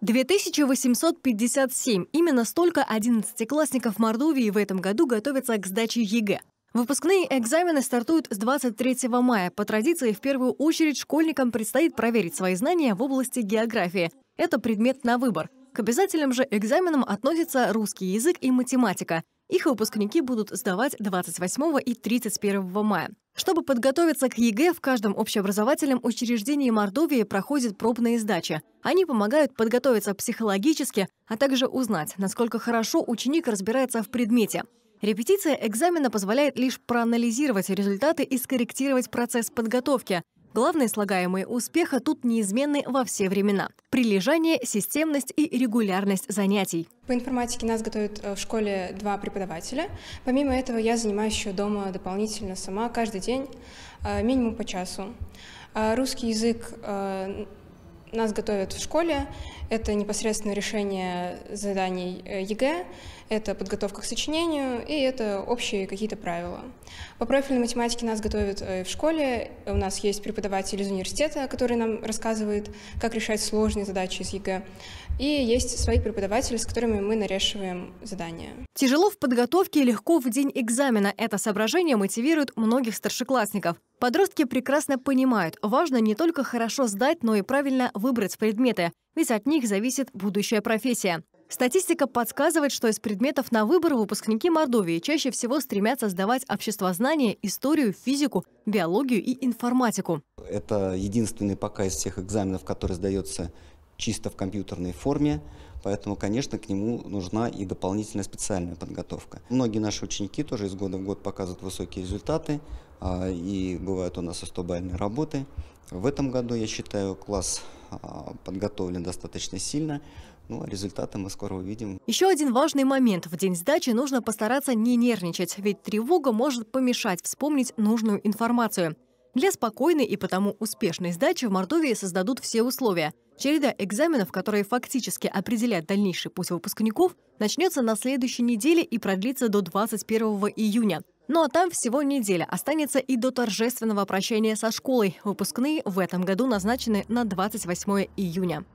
2857. Именно столько одиннадцатиклассников Мордовии в этом году готовятся к сдаче ЕГЭ. Выпускные экзамены стартуют с 23 мая. По традиции, в первую очередь школьникам предстоит проверить свои знания в области географии. Это предмет на выбор. К обязательным же экзаменам относятся русский язык и математика. Их выпускники будут сдавать 28 и 31 мая. Чтобы подготовиться к ЕГЭ, в каждом общеобразовательном учреждении Мордовии проходят пробные сдачи. Они помогают подготовиться психологически, а также узнать, насколько хорошо ученик разбирается в предмете. Репетиция экзамена позволяет лишь проанализировать результаты и скорректировать процесс подготовки, Главные слагаемые успеха тут неизменны во все времена. Прилежание, системность и регулярность занятий. По информатике нас готовят э, в школе два преподавателя. Помимо этого я занимаюсь еще дома дополнительно сама каждый день, э, минимум по часу. А русский язык э, нас готовят в школе. Это непосредственно решение заданий э, ЕГЭ, это подготовка к сочинению и это общие какие-то правила. По профильной математике нас готовят э, в школе. У нас есть преподаватель из университета, который нам рассказывает, как решать сложные задачи из ЕГЭ. И есть свои преподаватели, с которыми мы нарешиваем задания. Тяжело в подготовке и легко в день экзамена. Это соображение мотивирует многих старшеклассников. Подростки прекрасно понимают, важно не только хорошо сдать, но и правильно выбрать предметы, ведь от них зависит будущая профессия. Статистика подсказывает, что из предметов на выбор выпускники Мордовии чаще всего стремятся сдавать обществознание, историю, физику, биологию и информатику. Это единственный пока из всех экзаменов, который сдается чисто в компьютерной форме, поэтому, конечно, к нему нужна и дополнительная специальная подготовка. Многие наши ученики тоже из года в год показывают высокие результаты, а, и бывают у нас и 100-бальные работы. В этом году, я считаю, класс а, подготовлен достаточно сильно, ну, а результаты мы скоро увидим. Еще один важный момент. В день сдачи нужно постараться не нервничать, ведь тревога может помешать вспомнить нужную информацию. Для спокойной и потому успешной сдачи в Мордовии создадут все условия – Череда экзаменов, которые фактически определяют дальнейший путь выпускников, начнется на следующей неделе и продлится до 21 июня. Ну а там всего неделя останется и до торжественного прощания со школой. Выпускные в этом году назначены на 28 июня.